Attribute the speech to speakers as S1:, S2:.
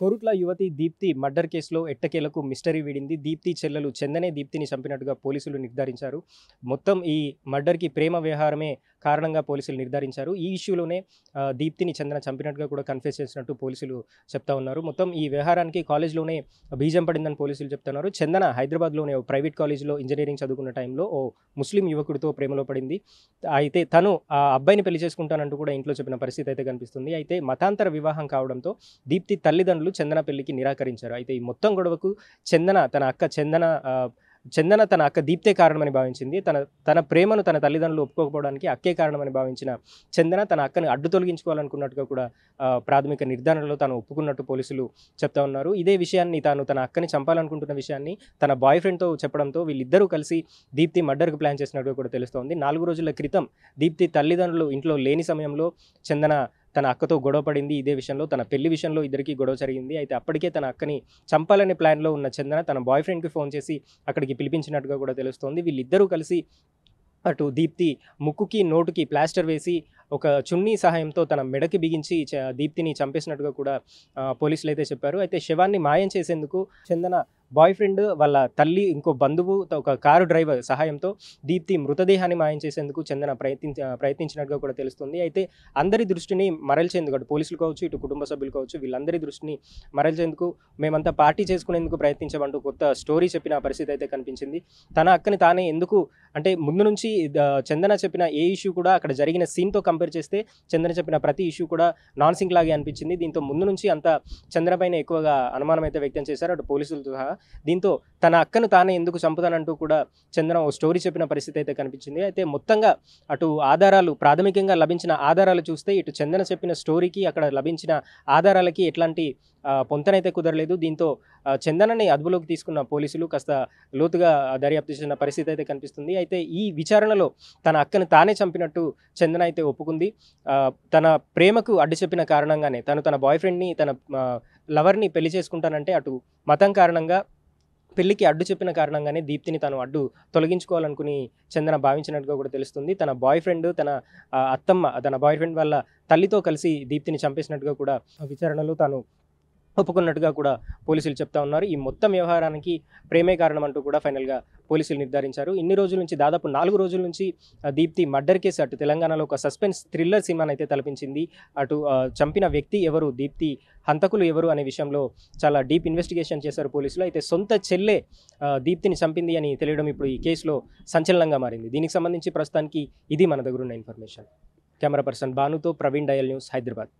S1: కొరుట్ల యువతి దీప్తి మర్డర్ కేసులో ఎట్టకేలకు మిస్టరీ వీడింది దీప్తి చెల్లెలు చందనే దీప్తిని చంపినట్టుగా పోలీసులు నిర్ధారించారు మొత్తం ఈ మర్డర్కి ప్రేమ వ్యవహారమే కారణంగా పోలీసులు నిర్ధారించారు ఈ ఇష్యూలోనే దీప్తిని చందన చంపినట్టుగా కూడా కన్ఫ్యూజ్ చేసినట్టు పోలీసులు చెప్తా ఉన్నారు మొత్తం ఈ వ్యవహారానికి కాలేజ్లోనే బీజం పడిందని పోలీసులు చెప్తున్నారు చందన హైదరాబాద్లోనే ఓ ప్రైవేట్ కాలేజీలో ఇంజనీరింగ్ చదువుకున్న టైంలో ఓ ముస్లిం యువకుడితో ప్రేమలో పడింది అయితే తను ఆ అబ్బాయిని పెళ్లి చేసుకుంటానంటూ కూడా ఇంట్లో చెప్పిన పరిస్థితి అయితే కనిపిస్తుంది అయితే మతాంతర వివాహం కావడంతో దీప్తి తల్లిదండ్రులు చందన పెళ్లికి నిరాకరించారు అయితే ఈ మొత్తం గొడవకు చందన తన అక్క చందన చందన తన అక్క దీప్తే కారణమని భావించింది తన తన ప్రేమను తన తల్లిదండ్రులు ఒప్పుకోకపోవడానికి అక్కే కారణమని భావించిన చందన తన అక్కని అడ్డు తొలగించుకోవాలనుకున్నట్టుగా కూడా ప్రాథమిక నిర్ధారణలో తాను ఒప్పుకున్నట్టు పోలీసులు చెప్తా ఉన్నారు ఇదే విషయాన్ని తాను తన అక్కని చంపాలనుకుంటున్న విషయాన్ని తన బాయ్ ఫ్రెండ్తో చెప్పడంతో వీళ్ళిద్దరూ కలిసి దీప్తి మర్డర్కి ప్లాన్ చేసినట్టుగా కూడా తెలుస్తోంది నాలుగు రోజుల క్రితం దీప్తి తల్లిదండ్రులు ఇంట్లో లేని సమయంలో చందన తన అక్కతో గొడవ పడింది ఇదే విషయంలో తన పెళ్లి విషయంలో ఇద్దరికి గొడవ జరిగింది అయితే అప్పటికే తన అక్కని చంపాలనే ప్లాన్లో ఉన్న చందన తన బాయ్ ఫ్రెండ్కి ఫోన్ చేసి అక్కడికి పిలిపించినట్టుగా కూడా తెలుస్తోంది వీళ్ళిద్దరూ కలిసి అటు దీప్తి ముక్కుకి నోటుకి ప్లాస్టర్ వేసి ఒక చున్నీ సహాయంతో తన మెడకి బిగించి దీప్తిని చంపేసినట్టుగా కూడా పోలీసులు అయితే చెప్పారు అయితే శవాన్ని మాయం చేసేందుకు చందన బాయ్ ఫ్రెండ్ వాళ్ళ తల్లి ఇంకో బంధువు ఒక కారు డ్రైవర్ సహాయంతో దీప్తి మృతదేహాన్ని మాయం చేసేందుకు చందన ప్రయత్నించ ప్రయత్నించినట్టుగా కూడా తెలుస్తుంది అయితే అందరి దృష్టిని మరల్చేందుకు అటు పోలీసులు కావచ్చు ఇటు కుటుంబ సభ్యులు కావచ్చు వీళ్ళందరి దృష్టిని మరల్చేందుకు మేమంతా పార్టీ చేసుకునేందుకు ప్రయత్నించామంటూ కొత్త స్టోరీ చెప్పిన పరిస్థితి అయితే కనిపించింది తన అక్కని తానే ఎందుకు అంటే ముందు నుంచి చందన చెప్పిన ఏ ఇష్యూ కూడా అక్కడ జరిగిన సీన్తో కంపేర్ చేస్తే చందన చెప్పిన ప్రతి ఇష్యూ కూడా నాన్ సింక్ లాగే అనిపించింది దీంతో ముందు నుంచి అంత చందన పైన ఎక్కువగా అనుమానం అయితే వ్యక్తం చేశారు అటు పోలీసులతో సహా దీంతో తన అక్కను తానే ఎందుకు చంపుతానంటూ కూడా చంద్ర ఓ స్టోరీ చెప్పిన పరిస్థితి అయితే కనిపించింది అయితే మొత్తంగా అటు ఆధారాలు ప్రాథమికంగా లభించిన ఆధారాలు చూస్తే ఇటు చందన చెప్పిన స్టోరీకి అక్కడ లభించిన ఆధారాలకి ఎట్లాంటి పొంతనైతే కుదరలేదు దీంతో చందనని అదుపులోకి తీసుకున్న పోలీసులు కాస్త లోతుగా దర్యాప్తు చేసిన పరిస్థితి అయితే కనిపిస్తుంది అయితే ఈ విచారణలో తన అక్కను తానే చంపినట్టు చందన అయితే ఒప్పుకుంది తన ప్రేమకు అడ్డు చెప్పిన కారణంగానే తను తన బాయ్ ఫ్రెండ్ని తన లవర్ని పెళ్లి చేసుకుంటానంటే అటు మతం కారణంగా పెళ్లికి అడ్డు చెప్పిన కారణంగానే దీప్తిని తను అడ్డు తొలగించుకోవాలనుకుని చందన భావించినట్టుగా కూడా తెలుస్తుంది తన బాయ్ ఫ్రెండ్ తన అత్తమ్మ తన బాయ్ ఫ్రెండ్ వల్ల తల్లితో కలిసి దీప్తిని చంపేసినట్టుగా కూడా విచారణలో తాను ఒప్పుకున్నట్టుగా కూడా పోలీసులు చెప్తా ఉన్నారు ఈ మొత్తం వ్యవహారానికి ప్రేమే కారణం అంటూ కూడా ఫైనల్గా పోలీసులు నిర్ధారించారు ఇన్ని రోజుల నుంచి దాదాపు నాలుగు రోజుల నుంచి దీప్తి మర్డర్ కేసు అటు తెలంగాణలో ఒక సస్పెన్స్ థ్రిల్లర్ సినిమాని అయితే తలపించింది అటు చంపిన వ్యక్తి ఎవరు దీప్తి హంతకులు ఎవరు అనే విషయంలో చాలా డీప్ ఇన్వెస్టిగేషన్ చేశారు పోలీసులు అయితే సొంత చెల్లె దీప్తిని చంపింది అని తెలియడం ఇప్పుడు ఈ కేసులో సంచలనంగా మారింది దీనికి సంబంధించి ప్రస్తుతానికి ఇది మన దగ్గర ఉన్న ఇన్ఫర్మేషన్ కెమెరా పర్సన్ భానుతో ప్రవీణ్ డయల్ న్యూస్ హైదరాబాద్